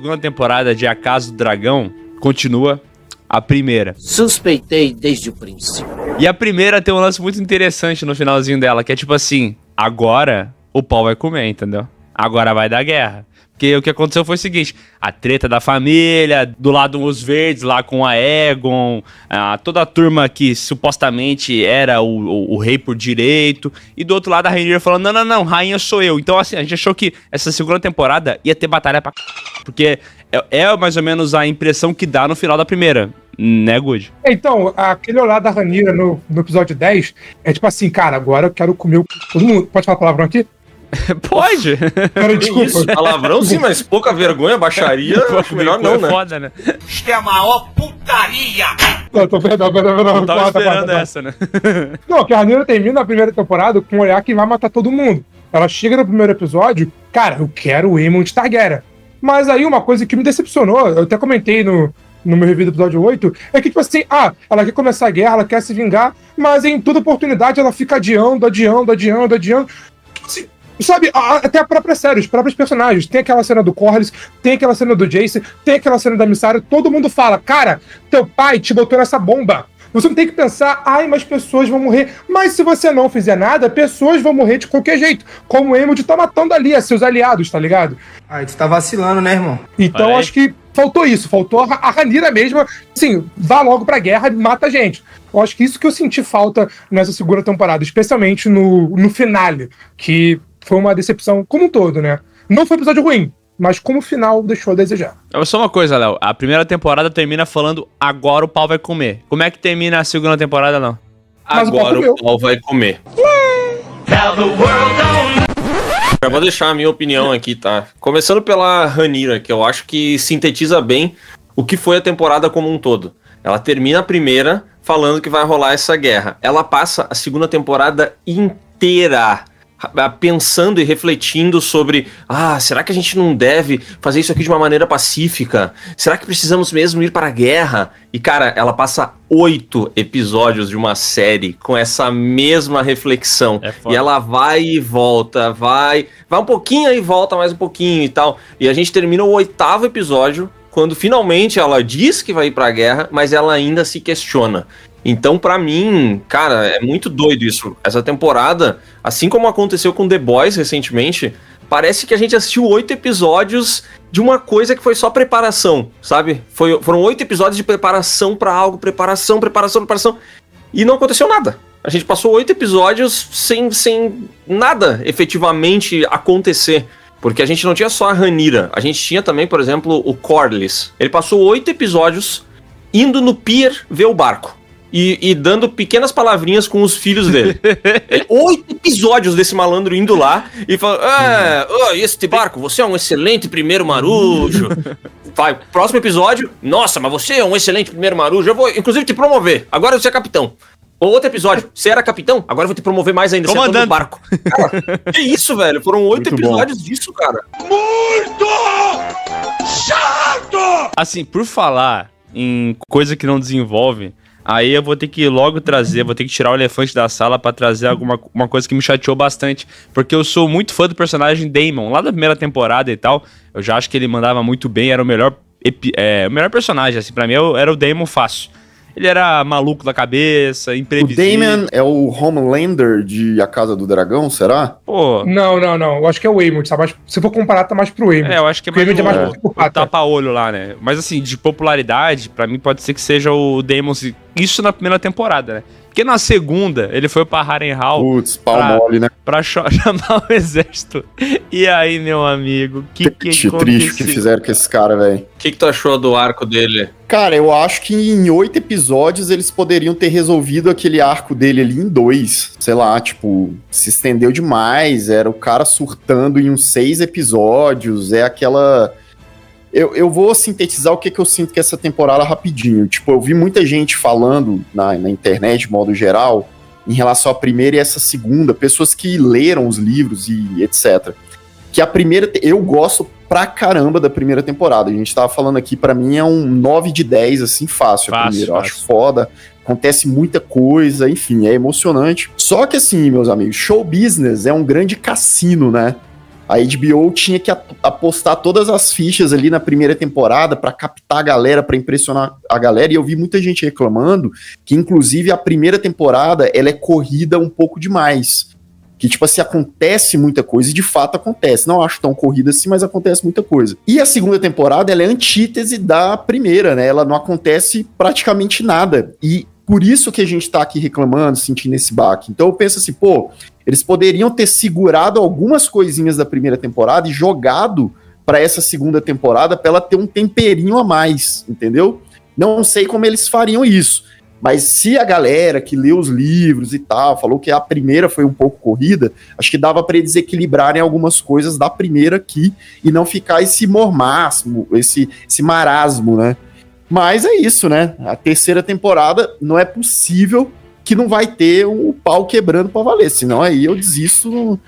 segunda temporada de A Casa do Dragão continua a primeira. Suspeitei desde o princípio. E a primeira tem um lance muito interessante no finalzinho dela, que é tipo assim: agora o pau vai comer, entendeu? Agora vai dar guerra. Porque o que aconteceu foi o seguinte: a treta da família, do lado os verdes lá com a Egon, a, toda a turma que supostamente era o, o, o, rei por direito, e do outro lado a Rainha falando: não, não, não, rainha sou eu. Então, assim, a gente achou que essa segunda temporada ia ter batalha pra c... Porque é, é mais ou menos a impressão que dá no final da primeira né, Good? É, então, aquele olhar da Ranira no, no, episódio 10 é tipo assim, cara, agora eu quero comer o. Todo mundo pode falar palavrão aqui? Pode. Cara, desculpa. Isso, palavrão sim, mas pouca vergonha, baixaria, acho melhor não, é né? Foda, né? Isto é a maior putaria! Não, tô perdão, perdão, perdão. Eu tava quarta, esperando quarta, essa, né? Não, Carneiro termina a primeira temporada com um olhar que vai matar todo mundo. Ela chega no primeiro episódio, cara, eu quero o Emon de Targaryen. Mas aí uma coisa que me decepcionou, eu até comentei no, no meu review do episódio 8, é que, tipo assim, ah, ela quer começar a guerra, ela quer se vingar, mas em toda oportunidade ela fica adiando, adiando, adiando, adiando. Tipo assim, Sabe, até a própria série, os próprios personagens. Tem aquela cena do Corlys, tem aquela cena do Jace, tem aquela cena da Missário. Todo mundo fala, cara, teu pai te botou nessa bomba. Você não tem que pensar, ai, mas pessoas vão morrer. Mas se você não fizer nada, pessoas vão morrer de qualquer jeito. Como o Emond tá matando ali a seus aliados, tá ligado? Aí tu tá vacilando, né, irmão? Então acho que faltou isso, faltou a Ranira mesmo assim, vá logo pra guerra e mata a gente. Eu acho que isso que eu senti falta nessa segunda temporada, especialmente no, no finale, que foi uma decepção como um todo, né? Não foi um episódio ruim, mas como final deixou a desejar. É Só uma coisa, Léo. A primeira temporada termina falando agora o pau vai comer. Como é que termina a segunda temporada, não? Mas agora o pau, o pau, vai comer. Eu vou deixar a minha opinião aqui, tá? Começando pela Ranira, que eu acho que sintetiza bem o que foi a temporada como um todo. Ela termina a primeira falando que vai rolar essa guerra. Ela passa a segunda temporada inteira ah, pensando e refletindo sobre: ah, será que a gente não deve fazer isso aqui de uma maneira pacífica? Será que precisamos mesmo ir para a guerra? E, cara, ela passa oito episódios de uma série com essa mesma reflexão. É e ela vai e volta, vai, vai um pouquinho e volta mais um pouquinho e tal. E a gente termina o oitavo episódio quando finalmente ela diz que vai ir para a guerra, mas ela ainda se questiona. Então, para mim, cara, é muito doido isso. Essa temporada, assim como aconteceu com The Boys recentemente, parece que a gente assistiu oito episódios de uma coisa que foi só preparação, sabe? Foi, foram oito episódios de preparação para algo, preparação, preparação, preparação. E não aconteceu nada. A gente passou oito episódios sem, sem nada efetivamente acontecer. Porque a gente não tinha só a Ranira, a gente tinha também, por exemplo, o Corliss. Ele passou oito episódios indo no pier ver o barco e, e, dando pequenas palavrinhas com os filhos dele. Oito episódios desse malandro indo lá e falando: ah, é, uhum. oh, este barco, você é um excelente primeiro marujo. Vai, próximo episódio, nossa, mas você é um excelente primeiro marujo. Eu vou, inclusive, te promover. Agora você é capitão. Outro episódio, você era capitão, agora eu vou te promover mais ainda, Comandante. você é barco. Cara, que isso, velho? Foram oito episódios bom. disso, cara. Muito chato! Assim, por falar em coisa que não desenvolve, Aí eu vou ter que logo trazer, vou ter que tirar o elefante da sala para trazer alguma uma coisa que me chateou bastante. Porque eu sou muito fã do personagem Damon, lá da primeira temporada e tal. Eu já acho que ele mandava muito bem, era o melhor, é, o melhor personagem, assim, pra mim era o Damon fácil. Ele era maluco da cabeça, imprevisível. O Damon é o Homelander de A Casa do Dragão, será? Pô. Não, não, não. Eu acho que é o Waymond, tá? Mas se for comparar, tá mais pro Waymond. É, eu acho que é mais, é mais é. pro tapa-olho lá, né? Mas assim, de popularidade, para mim pode ser que seja o Damon. Isso na primeira temporada, né? Porque na segunda ele foi pra Harrenhal. Putz, pau pra, mole, né? Pra chamar o exército. E aí, meu amigo, que triste, que aconteceu? triste que fizeram com esse cara, velho. O que, que tu achou do arco dele? Cara, eu acho que em oito episódios eles poderiam ter resolvido aquele arco dele ali em dois. Sei lá, tipo, se estendeu demais. Era o cara surtando em uns seis episódios. É aquela eu, eu vou sintetizar o que, que eu sinto que é essa temporada rapidinho. Tipo, eu vi muita gente falando na, na internet, de modo geral, em relação à primeira e essa segunda, pessoas que leram os livros e etc. Que a primeira. Eu gosto pra caramba da primeira temporada. A gente tava falando aqui, para mim é um 9 de 10, assim, fácil, fácil a primeira. Fácil. Eu acho foda. Acontece muita coisa, enfim, é emocionante. Só que assim, meus amigos, show business é um grande cassino, né? a HBO tinha que apostar todas as fichas ali na primeira temporada para captar a galera, para impressionar a galera. E eu vi muita gente reclamando que, inclusive, a primeira temporada ela é corrida um pouco demais. Que, tipo assim, acontece muita coisa e de fato acontece. Não acho tão corrida assim, mas acontece muita coisa. E a segunda temporada, ela é antítese da primeira, né? Ela não acontece praticamente nada. E por isso que a gente está aqui reclamando, sentindo esse baque. Então eu penso assim, pô, eles poderiam ter segurado algumas coisinhas da primeira temporada e jogado para essa segunda temporada para ela ter um temperinho a mais, entendeu? Não sei como eles fariam isso. Mas se a galera que leu os livros e tal, falou que a primeira foi um pouco corrida, acho que dava para eles equilibrarem algumas coisas da primeira aqui e não ficar esse mormasmo, esse, esse marasmo, né? Mas é isso, né? A terceira temporada não é possível que não vai ter o um pau quebrando para valer, senão aí eu desisto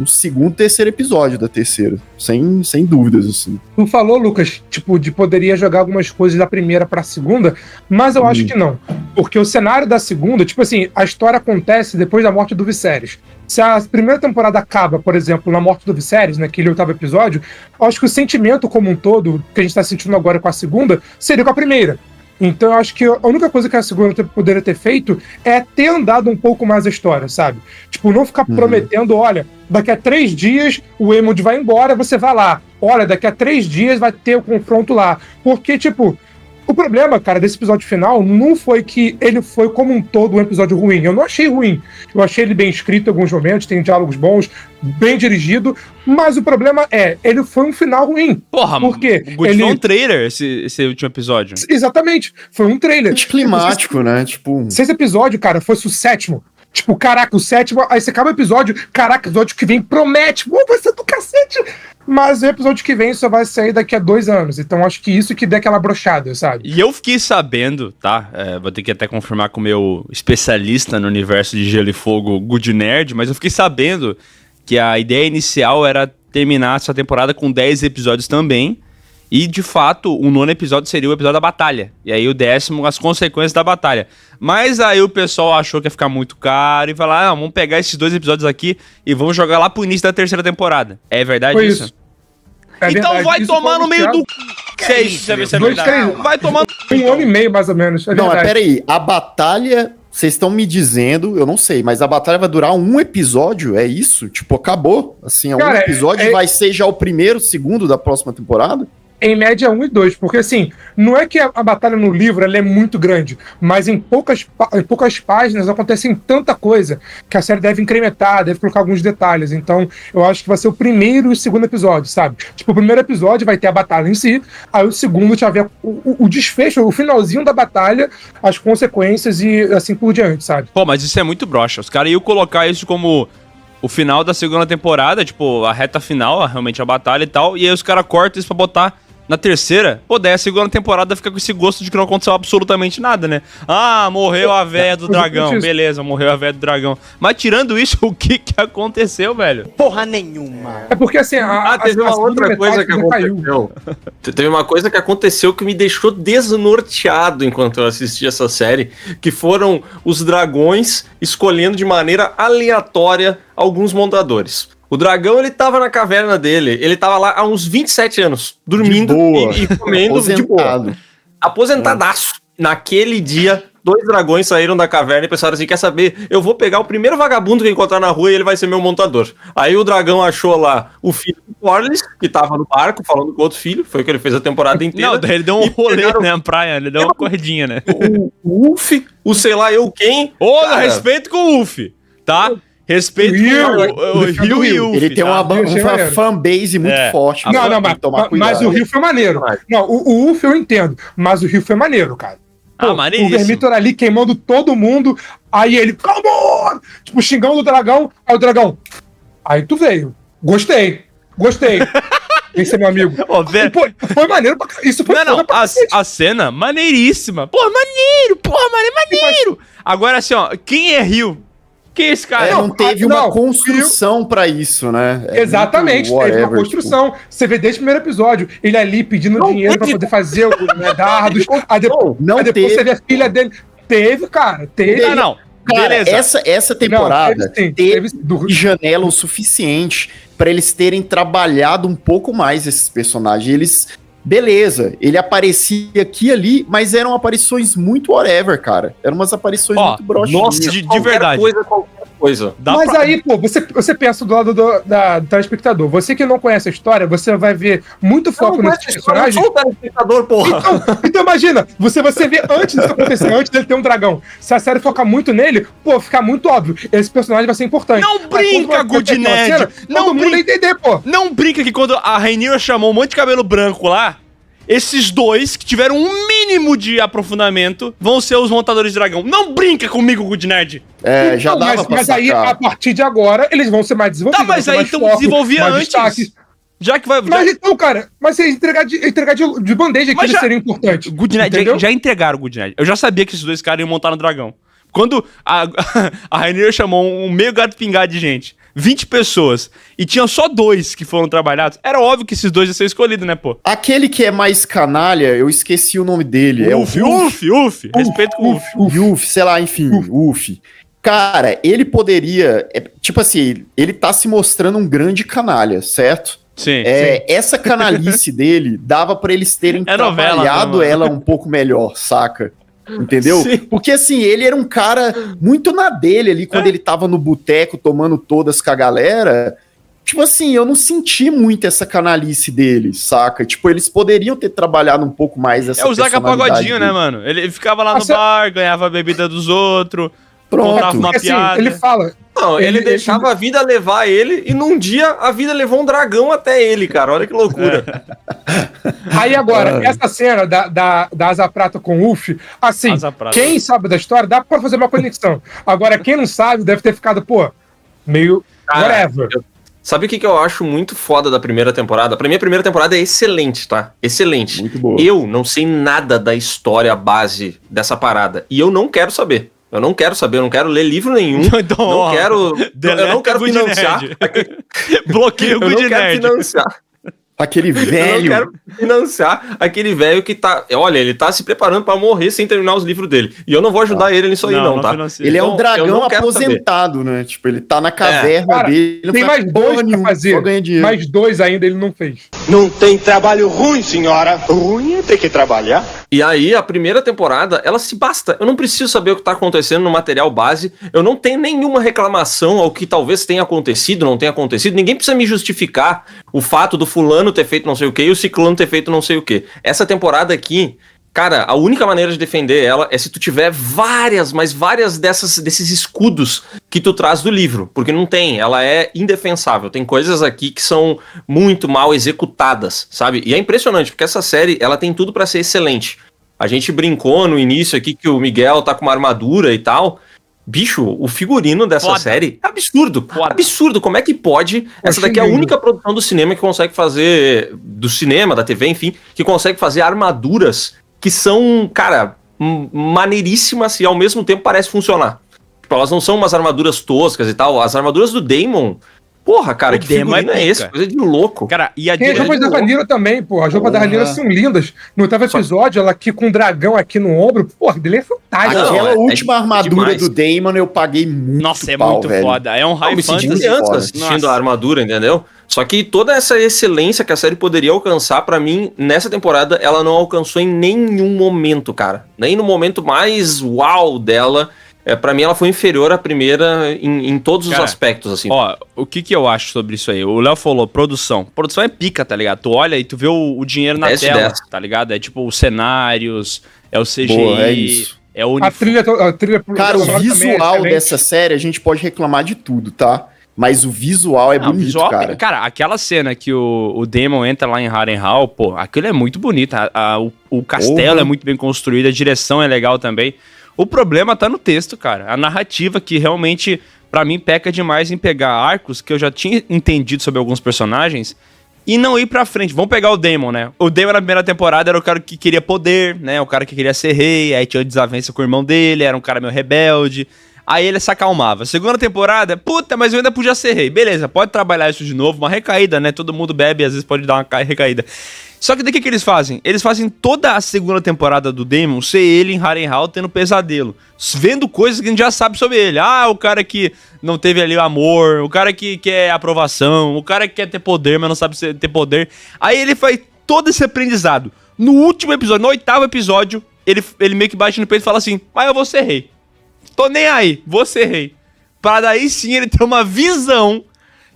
o segundo, terceiro episódio da terceira, sem, sem dúvidas, assim. Tu falou, Lucas, tipo, de poderia jogar algumas coisas da primeira pra segunda, mas eu acho hum. que não. Porque o cenário da segunda, tipo assim, a história acontece depois da morte do Viserys. Se a primeira temporada acaba, por exemplo, na morte do Viserys, naquele né, é oitavo episódio, eu acho que o sentimento como um todo, que a gente tá sentindo agora com a segunda, seria com a primeira. Então eu acho que a única coisa que a segunda poderia ter feito é ter andado um pouco mais a história, sabe? Tipo, não ficar uhum. prometendo, olha, daqui a três dias o Emond vai embora, você vai lá. Olha, daqui a três dias vai ter o confronto lá. Porque, tipo, o problema, cara, desse episódio final não foi que ele foi como um todo um episódio ruim. Eu não achei ruim. Eu achei ele bem escrito em alguns momentos, tem diálogos bons, bem dirigido, mas o problema é, ele foi um final ruim. Porra, mano. Por quê? ele... foi um trailer esse, esse, último episódio. Exatamente. Foi um trailer. É tipo climático, né? Tipo. Seis episódio, cara, foi o sétimo. Tipo, caraca, o sétimo. Aí você acaba o episódio, caraca, o episódio que vem promete, pô, vai ser do cacete. Mas o episódio que vem só vai sair daqui a dois anos. Então acho que isso que dá aquela brochada, sabe? E eu fiquei sabendo, tá? É, vou ter que até confirmar com o meu especialista no universo de Gelo e Fogo, Good Nerd, mas eu fiquei sabendo que a ideia inicial era terminar essa temporada com 10 episódios também. E, de fato, o nono episódio seria o episódio da batalha. E aí o décimo, as consequências da batalha. Mas aí o pessoal achou que ia ficar muito caro e falou: ah, vamos pegar esses dois episódios aqui e vamos jogar lá pro início da terceira temporada. É verdade Foi isso? isso? É então verdade. vai isso tomar no meio do. Que é isso, isso é dois, três, Vai tomar no. Um ano e meio, mais ou menos. É não, mas peraí. A batalha vocês estão me dizendo, eu não sei, mas a batalha vai durar um episódio, é isso? Tipo, acabou? Assim, é um episódio é, é... vai ser já o primeiro, segundo da próxima temporada? em média 1 e 2, porque assim, não é que a, a batalha no livro é muito grande, mas em poucas, em poucas páginas acontecem tanta coisa que a série deve incrementar, deve colocar alguns detalhes. Então, eu acho que vai ser o primeiro e o segundo episódio, sabe? Tipo, o primeiro episódio vai ter a batalha em si, aí o segundo já vê o, o desfecho, o finalzinho da batalha, as consequências e assim por diante, sabe? Pô, mas isso é muito broxa. Os caras iam colocar isso como o final da segunda temporada, tipo, a reta final, realmente a batalha e tal, e aí os caras cortam isso pra botar na terceira, pô, daí a segunda temporada fica com esse gosto de que não aconteceu absolutamente nada, né? Ah, morreu a véia do dragão. Beleza, morreu a véia do dragão. Mas tirando isso, o que que aconteceu, velho? Porra nenhuma. É porque assim, a, ah, teve a, uma a outra coisa que aconteceu. teve uma coisa que aconteceu que me deixou desnorteado enquanto eu assisti essa série, que foram os dragões escolhendo de maneira aleatória alguns montadores. O dragão, ele tava na caverna dele. Ele tava lá há uns 27 anos, dormindo e, e, comendo de boa. Aposentadaço. É. Naquele dia, dois dragões saíram da caverna e pensaram assim: quer saber? Eu vou pegar o primeiro vagabundo que encontrar na rua e ele vai ser meu montador. Aí o dragão achou lá o filho do Corlys, que tava no barco falando com outro filho, foi o que ele fez a temporada inteira. Não, ele deu um rolê, né, na praia, ele deu uma corridinha, né? O, o o sei lá eu quem. Ô, respeito com o Wolf, tá? Eu... Respeito o, o, Rio, o Rio. Ele tem uma, ah, é uma fanbase muito é. forte. Não, não, mas, mas o Rio foi maneiro. Não, o, o Uf eu entendo, mas o Rio foi maneiro, cara. Ah, pô, ah, o Vermitor ali queimando todo mundo, aí ele, calma! Tipo, xingando o dragão, aí o dragão, aí tu veio. Gostei, gostei. Esse é meu amigo. Oh, Pô, foi maneiro pra Isso foi Não, não, a, a, cena maneiríssima. Porra, maneiro, porra, tipo, maneiro, maneiro. Assim, Agora assim, ó, quem é Rio? que esse cara. É, não, não teve ah, não, uma construção para isso, né? É Exatamente, whatever, teve uma tipo construção. Tipo... Você vê desde o primeiro episódio, ele ali pedindo não dinheiro para poder fazer o né, dardos. aí depois, não aí depois teve. você vê a filha dele. Teve, cara, teve. Não, não. Cara, Beleza. essa, essa temporada não, teve, sim, teve, teve janela o suficiente para eles terem trabalhado um pouco mais esses personagens. Eles Beleza, ele aparecia aqui e ali, mas eram aparições muito whatever, cara. Eram umas aparições Ó, muito broxinhas. Nossa, de, de verdade. Coisa, qualquer coisa. Dá Mas pra... aí, pô, você, você pensa do lado do, da, do telespectador. Você que não conhece a história, você vai ver muito foco nesse personagem. Eu sou o telespectador, porra. Então, então imagina, você você vê antes disso acontecer, antes dele ter um dragão. Se a série focar muito nele, pô, fica muito óbvio. Esse personagem vai ser importante. Não brinca, Good Nerd. não brinca. mundo entender, pô. Não brinca que quando a Rainha chamou um monte de cabelo branco lá, esses dois, que tiveram um mínimo de aprofundamento, vão ser os montadores de dragão. Não brinca comigo, Good Nerd! É, então, já dava mas, pra Mas aí, a partir de agora, eles vão ser mais desenvolvidos. Tá, mas aí então desenvolvia antes. Destaque. Já que vai. Já... Mas então, cara, mas se entregar de, entregar de, de bandeja aqui já... seria importante. Good já, já, entregaram o Good Eu já sabia que esses dois caras iam montar no dragão. Quando a, a Rainier chamou um meio gato pingado de gente 20 pessoas e tinha só dois que foram trabalhados, era óbvio que esses dois iam ser escolhidos, né, pô? Aquele que é mais canalha, eu esqueci o nome dele. Uf, é o Uf, Uf, respeito com o Uf. Uf, Uf, sei lá, enfim, Uf. Cara, ele poderia. É, tipo assim, ele tá se mostrando um grande canalha, certo? Sim, é, sim. Essa canalice dele dava para eles terem é né, trabalhado novela, ela um pouco melhor, saca? Entendeu? Sim. Porque assim, ele era um cara muito na dele ali quando é. ele tava no boteco tomando todas com a galera. Tipo assim, eu não senti muito essa canalice dele, saca? Tipo, eles poderiam ter trabalhado um pouco mais essa É o Zaca Pagodinho, né, dele. né, mano? Ele, ficava lá ah, no você... É- bar, ganhava a bebida dos outros, contava uma assim, piada. Ele fala, não, ele, ele deixava ele... a vida levar ele e num dia a vida levou um dragão até ele, cara. Olha que loucura. É. Aí agora, essa cena da, da, da Asa Prata com o assim, quem sabe da história, dá pra fazer uma conexão. Agora, quem não sabe, deve ter ficado, pô, meio cara, whatever. Eu... Sabe o que, que eu acho muito foda da primeira temporada? Pra mim, a primeira temporada é excelente, tá? Excelente. Muito boa. Eu não sei nada da história base dessa parada. E eu não quero saber. Eu não quero saber, eu não quero ler livro nenhum. Então, não ó, quero. Eu não quero financiar. Bloqueio o Eu não quero financiar. Aquele velho. Eu não quero financiar aquele velho que tá. Olha, ele tá se preparando para morrer sem terminar os livros dele. E eu não vou ajudar ah. ele nisso aí, não, não, tá? Financia. Ele então, é um então, dragão aposentado, saber. né? Tipo, ele tá na caverna é. Cara, dele. Tem mais dois pra fazer. dinheiro. Mais dois ainda ele não fez. Não tem trabalho ruim, senhora. Ruim é ter que trabalhar. E aí, a primeira temporada, ela se basta. Eu não preciso saber o que está acontecendo no material base. Eu não tenho nenhuma reclamação ao que talvez tenha acontecido, não tenha acontecido. Ninguém precisa me justificar o fato do fulano ter feito não sei o que e o ciclano ter feito não sei o que. Essa temporada aqui, Cara, a única maneira de defender ela é se tu tiver várias, mas várias dessas desses escudos que tu traz do livro, porque não tem, ela é indefensável. Tem coisas aqui que são muito mal executadas, sabe? E é impressionante, porque essa série, ela tem tudo para ser excelente. A gente brincou no início aqui que o Miguel tá com uma armadura e tal, Bicho, o figurino dessa Foda. série é absurdo. É Foda. Absurdo. Como é que pode? Essa daqui é a única produção do cinema que consegue fazer. Do cinema, da TV, enfim, que consegue fazer armaduras que são, cara, maneiríssimas e ao mesmo tempo parece funcionar. Tipo, elas não são umas armaduras toscas e tal. As armaduras do Daemon Porra, cara, o que figurino é, é esse? Coisa de louco. Cara, e a Tem as roupas da Ranira também, pô. As roupas da Ranira são lindas. No oitavo episódio, ela aqui com um dragão aqui no ombro, porra, dele é fantástico. Ah, Aquela é- é última é, armadura é do Damon eu paguei muito. Nossa, é pau, muito velho. foda. É um high eu fantasy. Me antes assistindo a armadura, entendeu? Só que toda essa excelência que a série poderia alcançar, para mim, nessa temporada, ela não alcançou em nenhum momento, cara. Nem no momento mais uau dela é, para mim ela foi inferior à primeira em, em todos Cara, os aspectos, assim. Ó, o que que eu acho sobre isso aí? O Léo falou, produção. Produção é pica, tá ligado? Tu olha e tu vê o, o dinheiro na tela, tá ligado? É tipo os cenários, é o CGI... Boa, é isso. É o a trilha, a trilha Cara, o visual é dessa série, a gente pode reclamar de tudo, tá? Mas o visual é não, bonito, visual, cara. Cara, aquela cena que o, o Demon entra lá em Harrenhal, pô, aquilo é muito bonito. A, a, o, o, castelo oh, é muito bem construído, a direção é legal também. O problema tá no texto, cara. A narrativa que realmente, para mim, peca demais em pegar arcos que eu já tinha entendido sobre alguns personagens e não ir pra frente. Vamos pegar o demon, né? O demon na primeira temporada era o cara que queria poder, né? O cara que queria ser rei, aí tinha desavença com o irmão dele, era um cara meio rebelde. Aí ele se acalmava. Segunda temporada, puta, mas eu ainda podia ser rei. Beleza, pode trabalhar isso de novo, uma recaída, né? Todo mundo bebe, às vezes pode dar uma recaída. Só que daí o que, eles fazem? Eles fazem toda a segunda temporada do Damon ser ele em Harrenhal tendo pesadelo. Vendo coisas que a gente já sabe sobre ele. Ah, o cara que não teve ali o amor, o cara que quer aprovação, o cara que quer ter poder, mas não sabe ter poder. Aí ele faz todo esse aprendizado. No último episódio, no oitavo episódio, ele, ele meio que bate no peito e fala assim: Mas eu vou ser rei. Tô nem aí, vou ser rei. Pra daí sim ele ter uma visão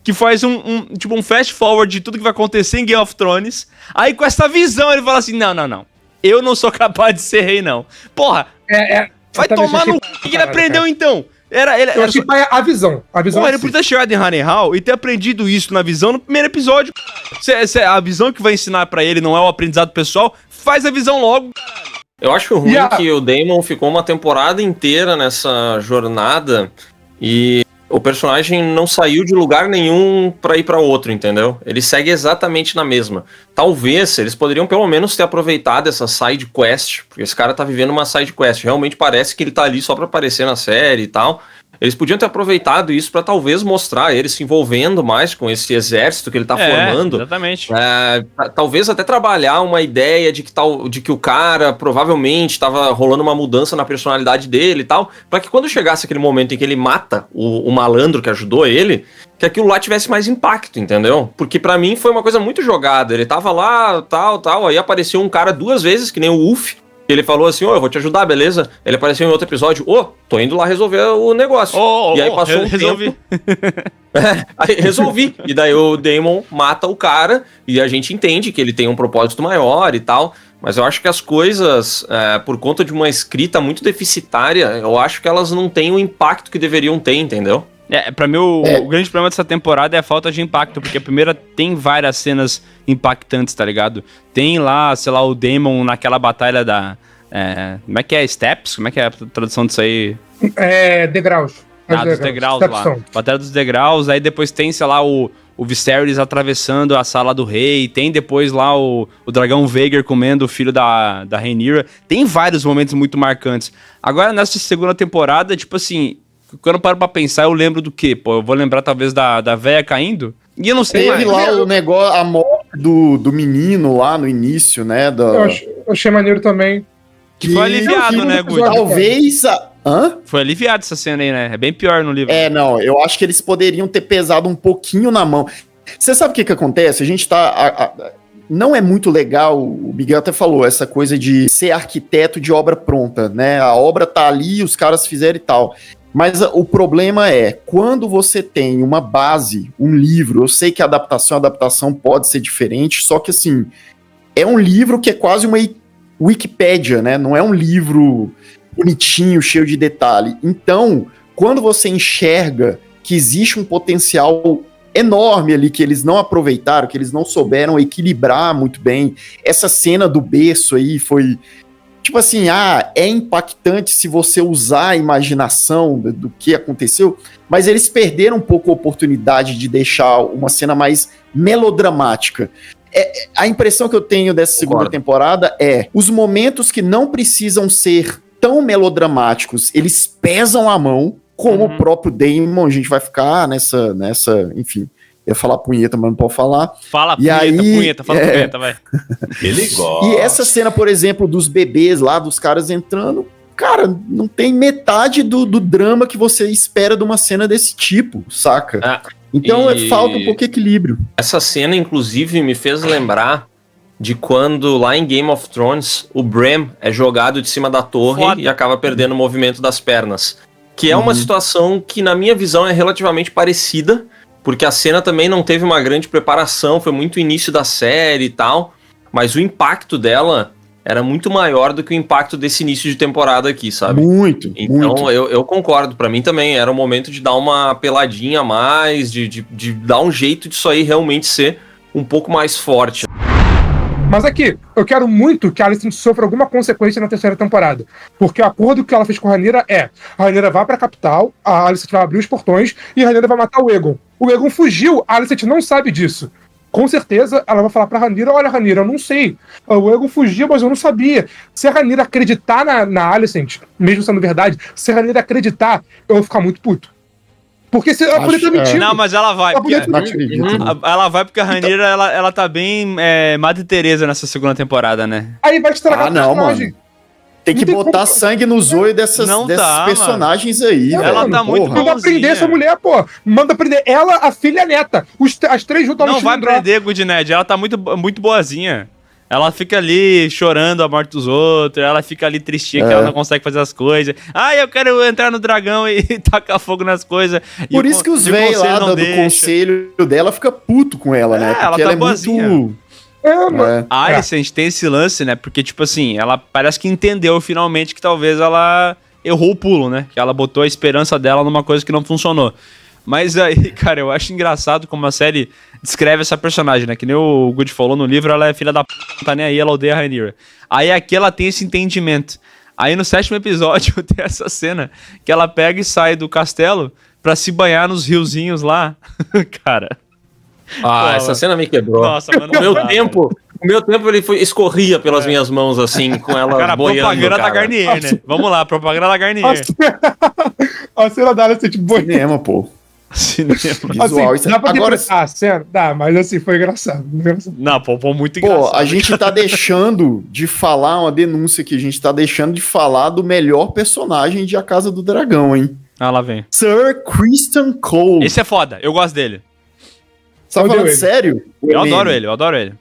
que faz um, um, tipo um fast forward de tudo que vai acontecer em Game of Thrones. Aí com essa visão ele fala assim: "Não, não, não. Eu não sou capaz de ser rei não". Porra. É, é, vai tomar no que, que ele aprendeu cara. então. Era, ele, eu acho que a visão. A visão Pô, ele podia ter chegado em Honey Hall e ter aprendido isso na visão no primeiro episódio. Se, se a visão que vai ensinar para ele não é o aprendizado pessoal, faz a visão logo. Eu acho ruim yeah. que o Damon ficou uma temporada inteira nessa jornada e o personagem não saiu de lugar nenhum para ir para outro, entendeu? Ele segue exatamente na mesma. Talvez eles poderiam pelo menos ter aproveitado essa side quest, porque esse cara tá vivendo uma side quest. Realmente parece que ele tá ali só para aparecer na série e tal. Eles podiam ter aproveitado isso para talvez mostrar ele se envolvendo mais com esse exército que ele está é, formando. Exatamente. É, talvez até trabalhar uma ideia de que, tal, de que o cara provavelmente estava rolando uma mudança na personalidade dele e tal, para que quando chegasse aquele momento em que ele mata o, o malandro que ajudou ele, que aquilo lá tivesse mais impacto, entendeu? Porque para mim foi uma coisa muito jogada. Ele tava lá, tal, tal, aí apareceu um cara duas vezes, que nem o Ulf, ele falou assim: Ô, oh, eu vou te ajudar, beleza? Ele apareceu em outro episódio: Ô, oh, tô indo lá resolver o negócio. Oh, e aí passou oh, um resolvi. tempo. É, aí resolvi. E daí o Damon mata o cara e a gente entende que ele tem um propósito maior e tal. Mas eu acho que as coisas, é, por conta de uma escrita muito deficitária, eu acho que elas não têm o impacto que deveriam ter, entendeu? É, pra mim, o, é. o, grande problema dessa temporada é a falta de impacto, porque a primeira tem várias cenas impactantes, tá ligado? Tem lá, sei lá, o Demon naquela batalha da. É, como é que é? Steps? Como é que é a tradução disso aí? É, degraus. Ah, dos degraus lá. Batalha dos degraus, aí depois tem, sei lá, o, o Viserys atravessando a sala do rei, tem depois lá o, o dragão Veigar comendo o filho da, da Rhaenyra. Tem vários momentos muito marcantes. Agora, nessa segunda temporada, tipo assim, quando eu paro pra pensar, eu lembro do quê? Pô, eu vou lembrar talvez da, da véia caindo. E eu não sei. Teve lá o negócio, a morte do, do menino lá no início, né? Da... Eu, achei, eu achei maneiro também. Que, foi aliviado, né, Guto? Talvez a... Hã? Foi aliviado essa cena aí, né? É bem pior no livro. É, não, eu acho que eles poderiam ter pesado um pouquinho na mão. Você sabe o que que acontece? A gente tá... A, a, não é muito legal, o Miguel até falou, essa coisa de ser arquiteto de obra pronta, né? A obra tá ali, os caras fizeram e tal. Mas ah, o problema é, quando você tem uma base, um livro, eu sei que a adaptação, a adaptação pode ser diferente, só que assim, é um livro que é quase uma Wikipédia, né? Não é um livro bonitinho, cheio de detalhe. Então, quando você enxerga que existe um potencial enorme ali que eles não aproveitaram, que eles não souberam equilibrar muito bem. Essa cena do berço aí foi tipo assim, ah, é impactante se você usar a imaginação do, do que aconteceu, mas eles perderam um pouco a oportunidade de deixar uma cena mais melodramática. É, a impressão que eu tenho dessa segunda Agora. temporada é os momentos que não precisam ser tão melodramáticos, eles pesam a mão, como uhum. o próprio Damon, a gente vai ficar nessa, nessa, enfim, ia falar punheta, mas não pode falar. Fala e punheta, aí, punheta, fala é... punheta, vai. Ele gosta. E essa cena, por exemplo, dos bebês lá, dos caras entrando, cara, não tem metade do, do drama que você espera de uma cena desse tipo, saca? Ah, então é, e... falta um pouco de equilíbrio. Essa cena, inclusive, me fez lembrar de quando lá em Game of Thrones o Bram é jogado de cima da torre Foda. e acaba perdendo o movimento das pernas. Que é uhum. uma situação que, na minha visão, é relativamente parecida porque a cena também não teve uma grande preparação, foi muito início da série e tal, mas o impacto dela era muito maior do que o impacto desse início de temporada aqui, sabe? Muito. Então muito. Eu, eu concordo, para mim também era o momento de dar uma peladinha a mais, de, de, de dar um jeito disso aí realmente ser um pouco mais forte. Mas aqui eu quero muito que a Alison sofra alguma consequência na terceira temporada. Porque o acordo que ela fez com a Raneira é: a Raneira vai pra capital, a Alice vai abrir os portões e a Raneira vai matar o Egon. O Egon fugiu. A Alicent não sabe disso. Com certeza ela vai falar pra Ranira: Olha, Ranira, eu não sei. Ah, o Egon fugiu, mas eu não sabia. Se a Ranira acreditar na, na Alicent, mesmo sendo verdade, se a Ranira acreditar, eu vou ficar muito puto. Porque se ela poderia ter Não, mas ela vai. Ela, porque, ela vai porque a então- Ranira então, ela, ela tá bem é, Madre Teresa nessa segunda temporada, né? Aí vai estragar ah, a personagem. Não, mano. Tem que botar sangue nos olhos dessas, não desses dá, personagens mano. aí. Ela velho, tá muito Manda prender essa mulher, pô. Manda prender ela, a filha a neta. Os, as três juntas Não vai prender, Goodned. Ela tá muito, muito boazinha. Ela fica ali chorando a morte dos outros, ela fica ali tristinha é. que ela não consegue fazer as coisas. Ah, eu quero entrar no dragão e tacar fogo nas coisas. Por isso que os velhos lá do, conselho dela fica puto com ela, né? é, né? Porque ela, tá ela é boazinha. muito é, mano. A é. Alice, a gente tem esse lance, né? Porque, tipo assim, ela parece que entendeu finalmente que talvez ela errou o pulo, né? Que ela botou a esperança dela numa coisa que não funcionou. Mas aí, cara, eu acho engraçado como a série descreve essa personagem, né? Que nem o Good falou no livro, ela é filha da p, tá nem aí, ela odeia a Rainira. Aí aqui ela tem esse entendimento. Aí no sétimo episódio tem essa cena que ela pega e sai do castelo para se banhar nos riozinhos lá. cara, ah, Pô, essa cena me quebrou. Nossa, mano. O meu cara. tempo, o meu tempo ele foi, escorria pelas é. minhas mãos assim, com ela cara, boiando. Propaganda cara. da Garnier, né? Vamos lá, propaganda da Garnier. A cena da tipo boiando. Cinema, pô. Cinema. Assim, Visual. Assim, é- dá pra Agora... Ah, sério? Dá, mas assim, foi engraçado. Não, pô, foi muito engraçado. Pô, a gente tá deixando de falar uma denúncia que a gente tá deixando de falar do melhor personagem de A Casa do Dragão, hein? Ah, lá vem. Sir Christian Cole. Esse é foda, eu gosto dele. Você tá falando ele. sério? Eu, eu adoro ele, eu adoro ele.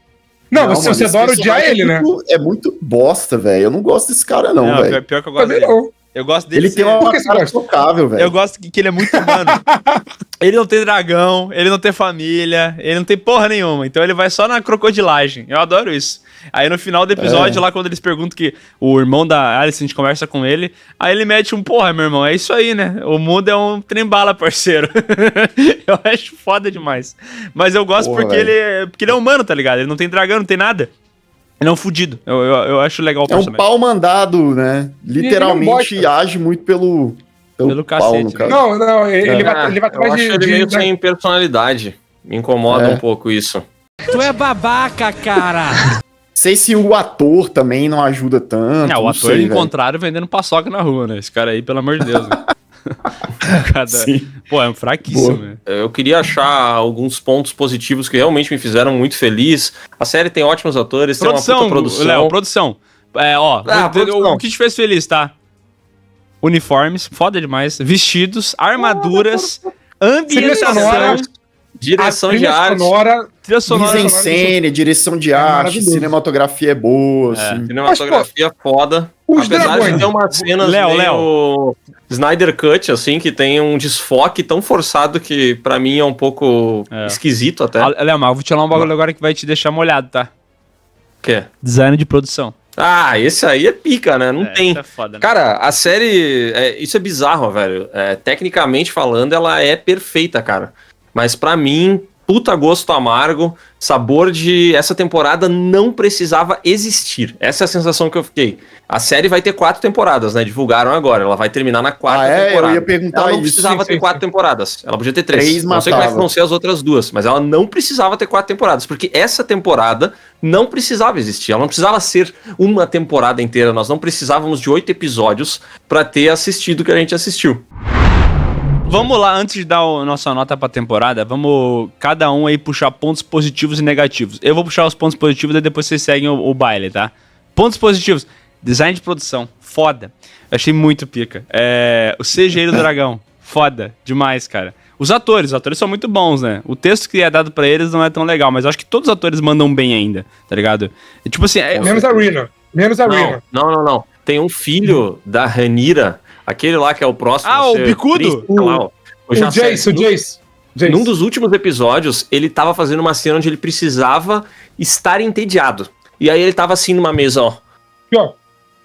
Não, não se você adora odiar é ele, né? É muito bosta, velho. Eu não gosto desse cara, não, velho. É pior que eu gosto dele. Não. Eu gosto dele. Ele ser... tem uma Porque cara chocável, velho. Eu gosto que, que ele é muito humano. ele não tem dragão, ele não tem família, ele não tem porra nenhuma. Então ele vai só na crocodilagem. Eu adoro isso. Aí no final do é. episódio, é. lá quando eles perguntam que o irmão da Alice, a gente conversa com ele, aí ele mete um porra, meu irmão, é isso aí, né? O mundo é um trembala, parceiro. eu acho foda demais. Mas eu gosto porra, porque, ele, é, porque ele é humano, tá ligado? Ele não tem dragão, não tem nada. Ele é um fudido. Eu, eu, eu acho legal o personagem. É um pau mandado, né? Literalmente age muito pelo. Pelo, pelo pau, cacete. cara. Não, não, ele, é. ele vai, ah, atrás de. atrás eu de. Acho ele meio de... sem personalidade. Me incomoda é. um pouco isso. Tu é babaca, cara! sei se o ator também não ajuda tanto. É, o ator sei, encontraram véio. vendendo paçoca na rua, né? Esse cara aí, pelo amor de Deus. Cada... Sim. Pô, é um fraquíssimo. Né? É, eu queria achar alguns pontos positivos que realmente me fizeram muito feliz. A série tem ótimos atores, produção, tem uma produção. Léo, produção. É, ó, ah, o, produção. o que te fez feliz, tá? Uniformes, foda demais. Vestidos, armaduras, ambientação. Direção de arte. Sonora, trilha sonora. Em cena, direção de é arte, cinematografia é boa. É, assim. Cinematografia é foda. Apesar dragões. de ter umas cenas Léo, meio... Léo. Snyder Cut, assim, que tem um desfoque tão forçado que para mim é um pouco é. esquisito até. Ah, Léo, mas eu vou te falar um bagulho agora que vai te deixar molhado, tá? Que? Design de produção. Ah, esse aí é pica, né? Não é, tem. É foda, né? Cara, a série. É, isso é bizarro, velho. É, tecnicamente falando, ela é perfeita, cara. Mas para mim, puta gosto amargo, sabor de essa temporada não precisava existir. Essa é a sensação que eu fiquei. A série vai ter quatro temporadas, né? Divulgaram agora, ela vai terminar na quarta ah, é? temporada. Eu ia perguntar ela não isso, precisava sim, ter sim. quatro temporadas, ela podia ter três. três não matava. sei como é que vão ser as outras duas, mas ela não precisava ter quatro temporadas, porque essa temporada não precisava existir, ela não precisava ser uma temporada inteira, nós não precisávamos de oito episódios para ter assistido o que a gente assistiu. Vamos lá, antes de dar a nossa nota pra temporada, vamos cada um aí puxar pontos positivos e negativos. Eu vou puxar os pontos positivos e depois vocês seguem o, o baile, tá? Pontos positivos. Design de produção, foda. achei muito pica. É, o CGI do dragão, foda. Demais, cara. Os atores, os atores são muito bons, né? O texto que é dado para eles não é tão legal, mas acho que todos os atores mandam bem ainda, tá ligado? É, tipo assim. É, menos a Rina. Menos a Rina. Não, não, não. Tem um filho da Ranira Aquele lá que é o próximo. Ah, o bicudo? Triste, o, lá, o, o Jace, o Jace. Jace. Num dos últimos episódios, ele tava fazendo uma cena onde ele precisava estar entediado. E aí ele tava assim numa mesa, ó. Aqui, ó.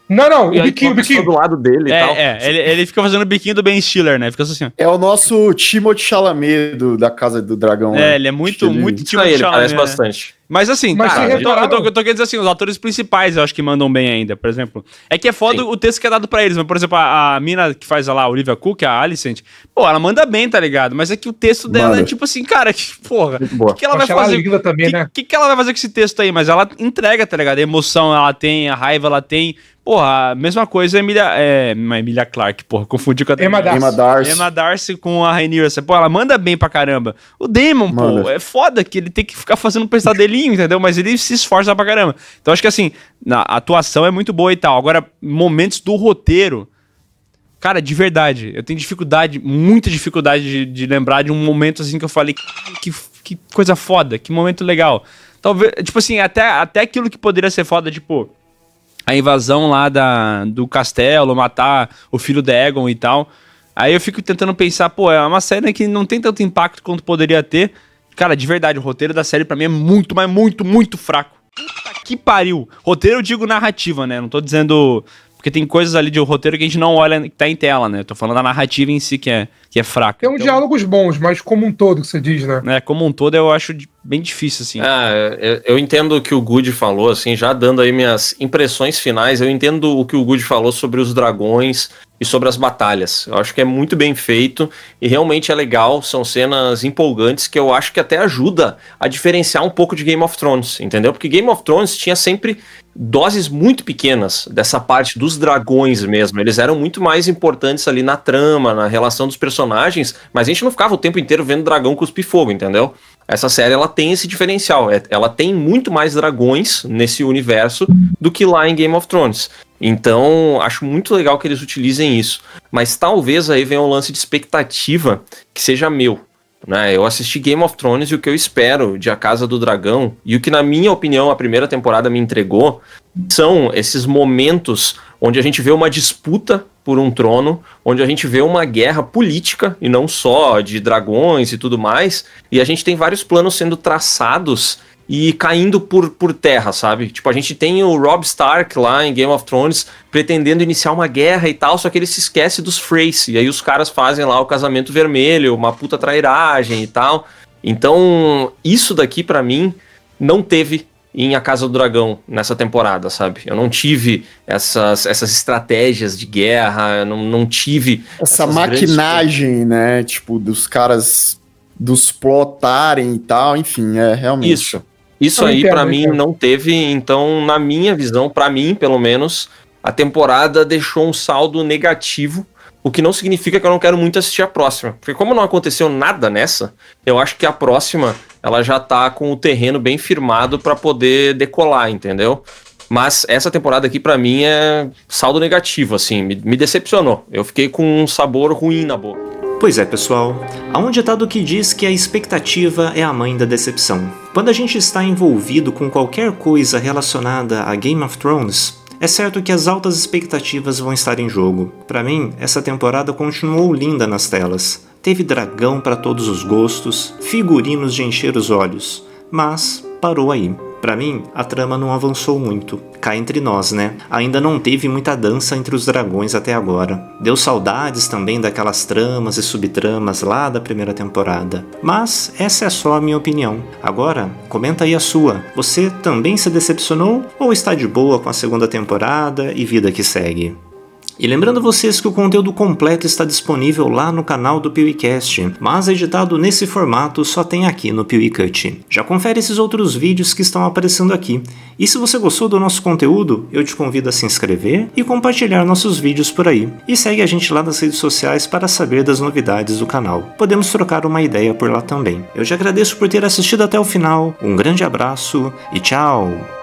Não, não, e o biquinho, o biquinho. do lado dele é, e tal. É, ele, ele fica fazendo o biquinho do Ben Stiller, né? Fica assim. É o nosso Timothée Chalamet do, da Casa do Dragão. É, né? ele é muito, Chile. muito Timothée Chalamet. Ele parece né? bastante. Mas assim, Mas eu, tô, eu tô querendo dizer assim, os atores principais eu acho que mandam bem ainda, por exemplo. É que é foda Sim. o texto que é dado pra eles, mas, por exemplo, a, a mina que faz lá, a Olivia Cook, a Alicent, pô, ela manda bem, tá ligado? Mas é que o texto dela é tipo assim, cara, que, porra, o que, que, ela vai acho fazer? O que, né? que, que ela vai fazer com esse texto aí? Mas ela entrega, tá ligado? A emoção ela tem, a raiva ela tem, Porra, a mesma coisa é Emilia, É, Emília Clark, porra, confundi com a Emma Darcy. Emma Darcy. Emma Darcy com a Rainier, Pô, ela manda bem pra caramba. O Damon, pô, é foda que ele tem que ficar fazendo pesadelinho, entendeu? Mas ele se esforça pra caramba. Então acho que assim, na atuação é muito boa e tal. Agora, momentos do roteiro. Cara, de verdade, eu tenho dificuldade, muita dificuldade de, de lembrar de um momento assim que eu falei que, que coisa foda, que momento legal. Talvez, tipo assim, até, até aquilo que poderia ser foda, tipo, a invasão lá da, do castelo, matar o filho de Egon e tal. Aí eu fico tentando pensar, pô, é uma série né, que não tem tanto impacto quanto poderia ter. Cara, de verdade, o roteiro da série para mim é muito, mas muito, muito fraco. Puta que pariu. Roteiro eu digo narrativa, né? Não tô dizendo porque tem coisas ali de roteiro que a gente não olha que tá em tela, né? Eu tô falando da narrativa em si que é, que é fraca. Tem uns então, diálogos bons, mas como um todo que você diz, né? É, como um todo eu acho bem difícil, assim. É, eu entendo o que o Good falou, assim, já dando aí minhas impressões finais, eu entendo o que o Good falou sobre os dragões, e sobre as batalhas. Eu acho que é muito bem feito e realmente é legal, são cenas empolgantes que eu acho que até ajuda a diferenciar um pouco de Game of Thrones, entendeu? Porque Game of Thrones tinha sempre doses muito pequenas dessa parte dos dragões mesmo. Eles eram muito mais importantes ali na trama, na relação dos personagens, mas a gente não ficava o tempo inteiro vendo dragão cuspir fogo, entendeu? Essa série ela tem esse diferencial, é, ela tem muito mais dragões nesse universo do que lá em Game of Thrones. Então, acho muito legal que eles utilizem isso. Mas talvez aí venha um lance de expectativa que seja meu. Né? Eu assisti Game of Thrones e o que eu espero de A Casa do Dragão, e o que, na minha opinião, a primeira temporada me entregou, são esses momentos onde a gente vê uma disputa por um trono, onde a gente vê uma guerra política e não só de dragões e tudo mais, e a gente tem vários planos sendo traçados e caindo por, por terra, sabe? Tipo, a gente tem o Rob Stark lá em Game of Thrones pretendendo iniciar uma guerra e tal, só que ele se esquece dos Freys. E aí os caras fazem lá o casamento vermelho, uma puta trairagem e tal. Então, isso daqui para mim não teve em A Casa do Dragão nessa temporada, sabe? Eu não tive essas, essas estratégias de guerra, eu não, não tive. Essa maquinagem, grandes... né? Tipo, dos caras dos plotarem e tal, enfim, é realmente. Isso. Isso aí para mim entendo. não teve, então na minha visão, para mim pelo menos, a temporada deixou um saldo negativo, o que não significa que eu não quero muito assistir a próxima, porque como não aconteceu nada nessa, eu acho que a próxima ela já tá com o terreno bem firmado para poder decolar, entendeu? Mas essa temporada aqui para mim é saldo negativo, assim, me, me decepcionou. Eu fiquei com um sabor ruim na boca. Pois é, pessoal, há um ditado que diz que a expectativa é a mãe da decepção. Quando a gente está envolvido com qualquer coisa relacionada a Game of Thrones, é certo que as altas expectativas vão estar em jogo. Para mim, essa temporada continuou linda nas telas. Teve dragão para todos os gostos, figurinos de encher os olhos, mas parou aí. Para mim, a trama não avançou muito. Cá entre nós, né? Ainda não teve muita dança entre os dragões até agora. Deu saudades também daquelas tramas e subtramas lá da primeira temporada. Mas essa é só a minha opinião. Agora, comenta aí a sua. Você também se decepcionou ou está de boa com a segunda temporada e vida que segue? E lembrando vocês que o conteúdo completo está disponível lá no canal do PeeWeeCast, mas editado nesse formato só tem aqui no PeeWeeCut. Já confere esses outros vídeos que estão aparecendo aqui. E se você gostou do nosso conteúdo, eu te convido a se inscrever e compartilhar nossos vídeos por aí. E segue a gente lá nas redes sociais para saber das novidades do canal. Podemos trocar uma ideia por lá também. Eu te agradeço por ter assistido até o final, um grande abraço e tchau!